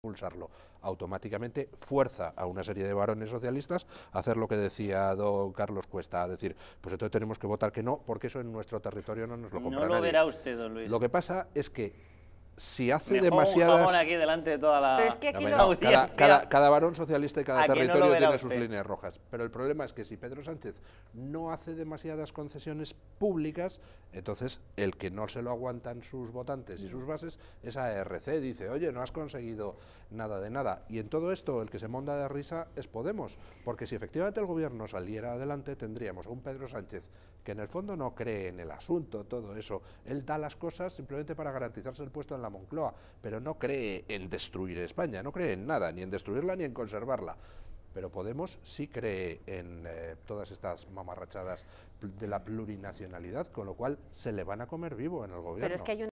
...pulsarlo automáticamente fuerza a una serie de varones socialistas a hacer lo que decía don Carlos Cuesta, a decir, pues entonces tenemos que votar que no, porque eso en nuestro territorio no nos lo compra No lo verá usted, don Luis. Lo que pasa es que si hace demasiadas... aquí delante de toda la... Pero es que cada, varón socialista y cada territorio tiene sus líneas rojas. Pero el problema es que si Pedro Sánchez no hace demasiadas concesiones públicas, entonces el que no se lo aguantan sus votantes y sus bases es ARC. Dice, oye, no has conseguido nada de nada. Y en todo esto el que se monda de risa es Podemos. Porque si efectivamente el gobierno saliera adelante, tendríamos a un Pedro Sánchez que en el fondo no cree en el asunto, todo eso. Él da las cosas simplemente para garantizarse el puesto en la Moncloa, pero no cree en destruir España, no cree en nada, ni en destruirla ni en conservarla. Pero Podemos sí cree en eh, todas estas mamarrachadas de la plurinacionalidad, con lo cual se le van a comer vivo en el gobierno. es que